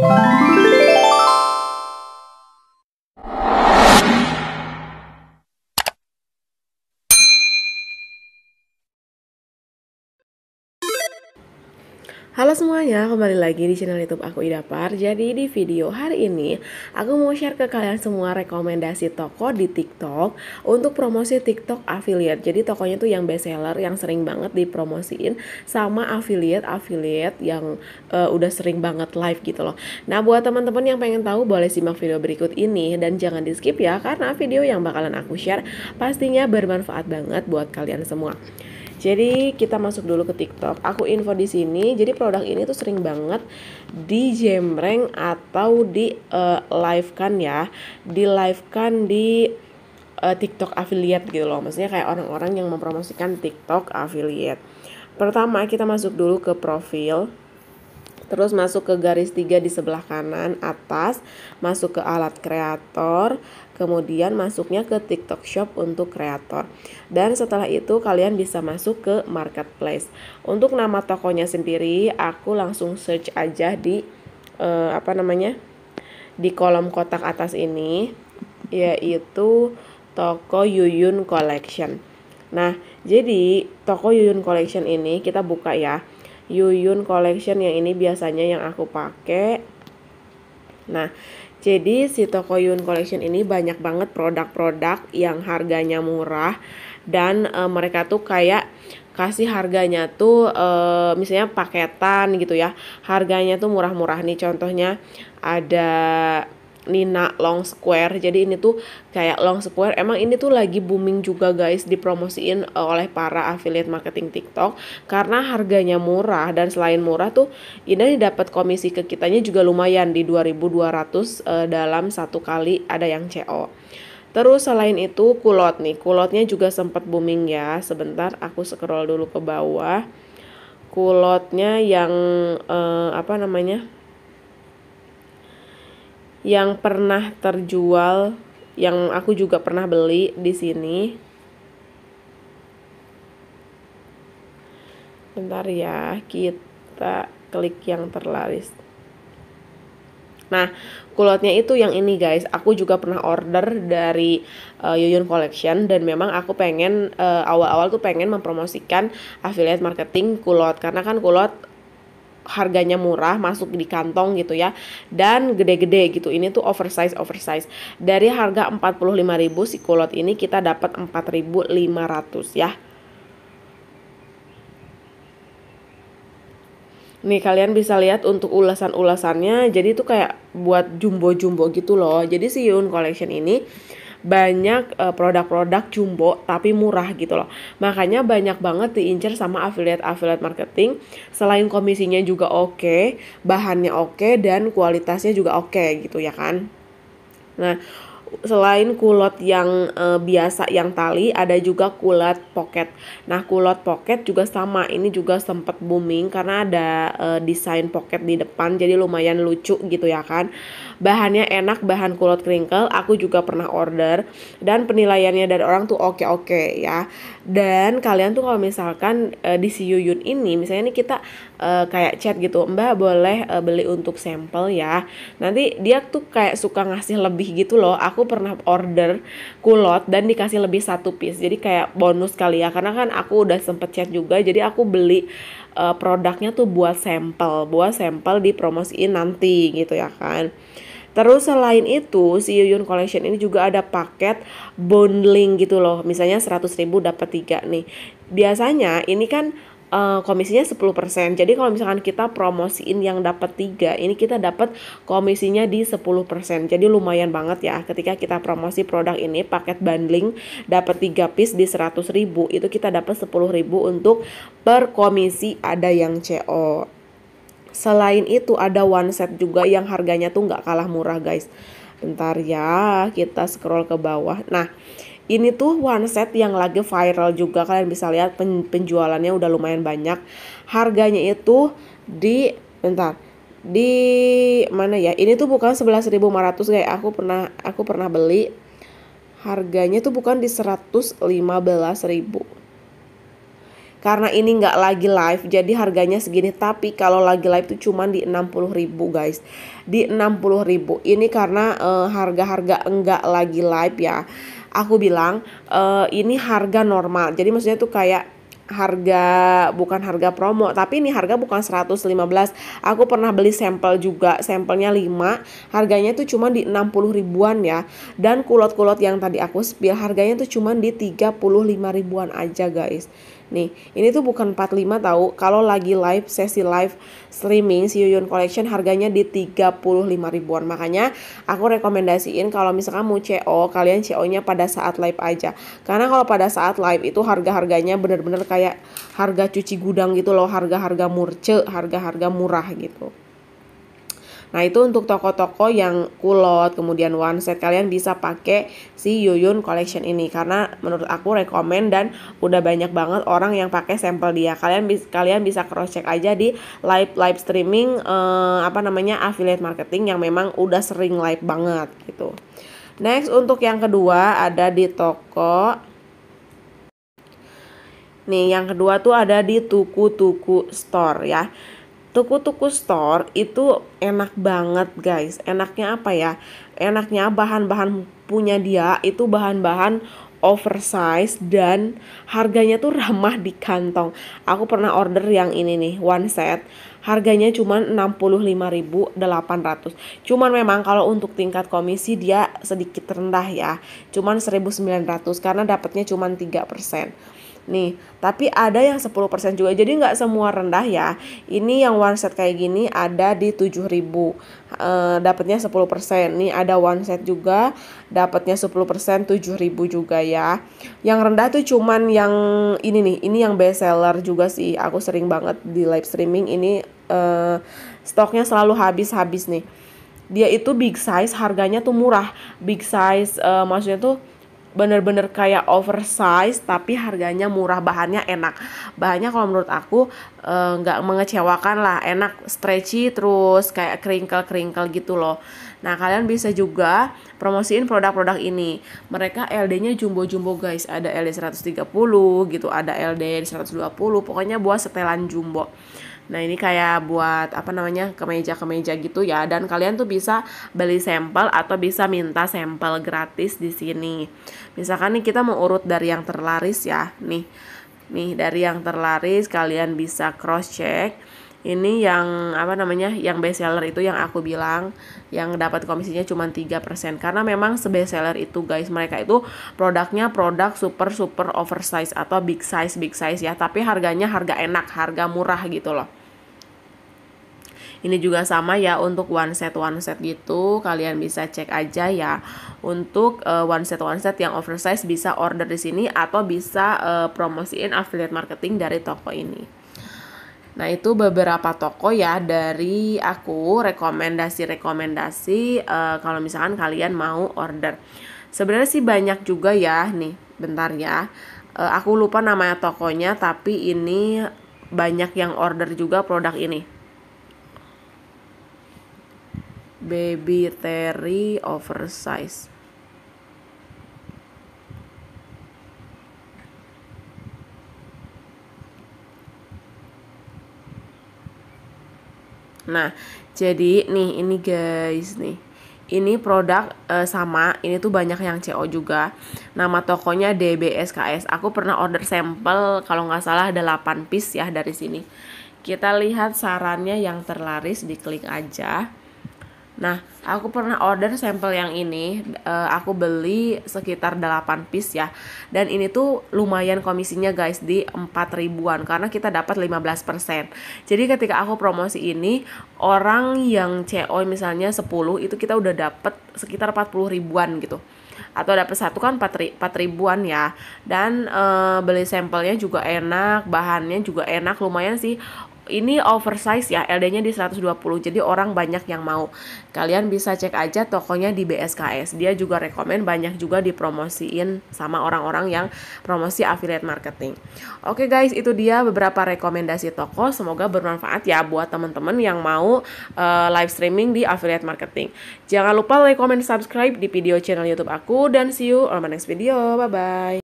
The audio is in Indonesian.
Bye. Halo semuanya, kembali lagi di channel YouTube aku ida Idapar. Jadi di video hari ini aku mau share ke kalian semua rekomendasi toko di TikTok untuk promosi TikTok affiliate. Jadi tokonya tuh yang best seller yang sering banget dipromosiin sama affiliate affiliate yang uh, udah sering banget live gitu loh. Nah, buat teman-teman yang pengen tahu boleh simak video berikut ini dan jangan di skip ya karena video yang bakalan aku share pastinya bermanfaat banget buat kalian semua. Jadi kita masuk dulu ke TikTok. Aku info di sini. Jadi produk ini tuh sering banget dijemreng atau di uh, eh, live kan ya, di live kan di uh, TikTok affiliate gitu loh. Maksudnya kayak orang-orang yang mempromosikan TikTok affiliate. Pertama kita masuk dulu ke profil terus masuk ke garis 3 di sebelah kanan atas, masuk ke alat kreator, kemudian masuknya ke TikTok Shop untuk kreator. Dan setelah itu kalian bisa masuk ke marketplace. Untuk nama tokonya sendiri aku langsung search aja di eh, apa namanya? di kolom kotak atas ini yaitu toko Yuyun Collection. Nah, jadi toko Yuyun Collection ini kita buka ya. Yuyun Collection yang ini biasanya yang aku pakai. Nah, jadi si toko Yuyun Collection ini banyak banget produk-produk yang harganya murah dan e, mereka tuh kayak kasih harganya tuh e, misalnya paketan gitu ya. Harganya tuh murah-murah nih contohnya ada Nina Long Square. Jadi ini tuh kayak Long Square. Emang ini tuh lagi booming juga guys dipromosiin eh, oleh para affiliate marketing TikTok karena harganya murah dan selain murah tuh ini dapat komisi ke kitanya juga lumayan di 2200 eh, dalam satu kali ada yang CO. Terus selain itu kulot nih, kulotnya juga sempat booming ya. Sebentar aku scroll dulu ke bawah. Kulotnya yang eh, apa namanya? yang pernah terjual yang aku juga pernah beli di sini. Bentar ya, kita klik yang terlaris. Nah, kulotnya itu yang ini guys. Aku juga pernah order dari uh, eh, Yuyun Collection dan memang aku pengen eh, awal-awal uh, tuh pengen mempromosikan affiliate marketing kulot karena kan kulot harganya murah masuk di kantong gitu ya dan gede-gede gitu ini tuh oversize oversize dari harga 45.000 si kulot ini kita dapat 4.500 ya Nih kalian bisa lihat untuk ulasan-ulasannya jadi itu kayak buat jumbo-jumbo gitu loh. Jadi si Yun Collection ini banyak produk eh, produk-produk jumbo tapi murah gitu loh. Makanya banyak banget diincar sama affiliate-affiliate marketing. Selain komisinya juga oke, okay, bahannya oke okay, dan kualitasnya juga oke okay, gitu ya kan. Nah, selain kulot yang e, biasa yang tali ada juga kulot pocket. Nah, kulot pocket juga sama. Ini juga sempat booming karena ada e, desain pocket di depan jadi lumayan lucu gitu ya kan bahannya enak bahan kulot kringkel aku juga pernah order dan penilaiannya dari orang tuh oke oke okay, ya dan kalian tuh kalau misalkan uh, di si Yuyun ini misalnya ini kita uh, kayak chat gitu mbak boleh uh, beli untuk sampel ya nanti dia tuh kayak suka ngasih lebih gitu loh aku pernah order kulot dan dikasih lebih satu piece jadi kayak bonus kali ya karena kan aku udah sempet chat juga jadi aku beli produknya tuh buat sampel buat sampel dipromosiin nanti gitu ya kan Terus selain itu, si Yuyun Collection ini juga ada paket bundling gitu loh. Misalnya 100 ribu dapat 3 nih. Biasanya ini kan uh, komisinya 10%. Jadi kalau misalkan kita promosiin yang dapat 3, ini kita dapat komisinya di 10%. Jadi lumayan banget ya ketika kita promosi produk ini paket bundling dapat 3 piece di ribu, itu kita dapat ribu untuk per komisi ada yang CO. Selain itu ada one set juga yang harganya tuh nggak kalah murah guys. Bentar ya, kita scroll ke bawah. Nah, ini tuh one set yang lagi viral juga kalian bisa lihat pen penjualannya udah lumayan banyak. Harganya itu di bentar di mana ya? Ini tuh bukan 11.500 guys. aku pernah aku pernah beli. Harganya tuh bukan di 115.000 karena ini nggak lagi live jadi harganya segini tapi kalau lagi live itu cuma di ribu guys di ribu. ini karena eh, harga-harga uh, enggak lagi live ya aku bilang uh, ini harga normal jadi maksudnya tuh kayak harga bukan harga promo tapi ini harga bukan 115 aku pernah beli sampel juga sampelnya 5 harganya itu cuma di 60 ribuan ya dan kulot-kulot yang tadi aku spill harganya itu cuma di 35 ribuan aja guys Nih, ini tuh bukan 45 tahu. Kalau lagi live sesi live streaming si Yuyun Collection harganya di 35 ribuan. Makanya aku rekomendasiin kalau misalkan mau CO, kalian CO-nya pada saat live aja. Karena kalau pada saat live itu harga-harganya bener-bener kayak harga cuci gudang gitu loh, harga-harga murce, harga-harga murah gitu. Nah itu untuk toko-toko yang kulot kemudian one set kalian bisa pakai si Yuyun collection ini karena menurut aku rekomend dan udah banyak banget orang yang pakai sampel dia. Kalian bisa kalian bisa cross check aja di live live streaming eh, apa namanya affiliate marketing yang memang udah sering live banget gitu. Next untuk yang kedua ada di toko Nih, yang kedua tuh ada di tuku-tuku store ya. Tuku-tuku store itu enak banget guys. Enaknya apa ya? Enaknya bahan-bahan punya dia itu bahan-bahan oversize dan harganya tuh ramah di kantong. Aku pernah order yang ini nih, one set. Harganya cuma 65.800. Cuman memang kalau untuk tingkat komisi dia sedikit rendah ya. Cuman 1.900 karena dapatnya cuma 3% nih tapi ada yang 10% juga jadi nggak semua rendah ya ini yang one set kayak gini ada di 7000 e, eh, dapatnya 10% nih ada one set juga dapatnya 10% 7000 juga ya yang rendah tuh cuman yang ini nih ini yang best seller juga sih aku sering banget di live streaming ini e, stoknya selalu habis-habis nih dia itu big size harganya tuh murah big size e, maksudnya tuh bener-bener kayak oversize tapi harganya murah bahannya enak bahannya kalau menurut aku eh, nggak e, mengecewakan lah enak stretchy terus kayak kerinkle kerinkle gitu loh nah kalian bisa juga promosiin produk-produk ini mereka LD-nya jumbo-jumbo guys ada LD 130 gitu ada LD 120 pokoknya buat setelan jumbo Nah ini kayak buat apa namanya kemeja-kemeja gitu ya. Dan kalian tuh bisa beli sampel atau bisa minta sampel gratis di sini. Misalkan nih kita mau urut dari yang terlaris ya. Nih, nih dari yang terlaris kalian bisa cross check ini yang apa namanya yang best seller itu yang aku bilang yang dapat komisinya cuma 3% karena memang sebest seller itu guys mereka itu produknya produk super super oversize atau big size big size ya tapi harganya harga enak harga murah gitu loh ini juga sama ya untuk one set one set gitu kalian bisa cek aja ya untuk uh, one set one set yang oversize bisa order di sini atau bisa uh, promosiin affiliate marketing dari toko ini Nah, itu beberapa toko ya dari aku rekomendasi-rekomendasi uh, kalau misalkan kalian mau order. Sebenarnya sih banyak juga ya nih, bentar ya. Uh, aku lupa namanya tokonya tapi ini banyak yang order juga produk ini. Baby Terry oversize. Nah, jadi nih ini guys nih. Ini produk e, sama, ini tuh banyak yang CO juga. Nama tokonya DBSKS. Aku pernah order sampel kalau nggak salah ada 8 piece ya dari sini. Kita lihat sarannya yang terlaris diklik aja. Nah, aku pernah order sampel yang ini. Uh, aku beli sekitar 8 piece ya. Dan ini tuh lumayan komisinya guys di 4 ribuan karena kita dapat 15%. Jadi ketika aku promosi ini, orang yang CO misalnya 10 itu kita udah dapat sekitar 40 ribuan gitu. Atau dapat satu kan 4, ri 4 ribuan ya. Dan uh, beli sampelnya juga enak, bahannya juga enak, lumayan sih ini oversize ya LD-nya di 120 jadi orang banyak yang mau kalian bisa cek aja tokonya di BSKS dia juga rekomen banyak juga dipromosiin sama orang-orang yang promosi affiliate marketing oke guys itu dia beberapa rekomendasi toko semoga bermanfaat ya buat teman-teman yang mau uh, live streaming di affiliate marketing jangan lupa like comment subscribe di video channel youtube aku dan see you on my next video bye bye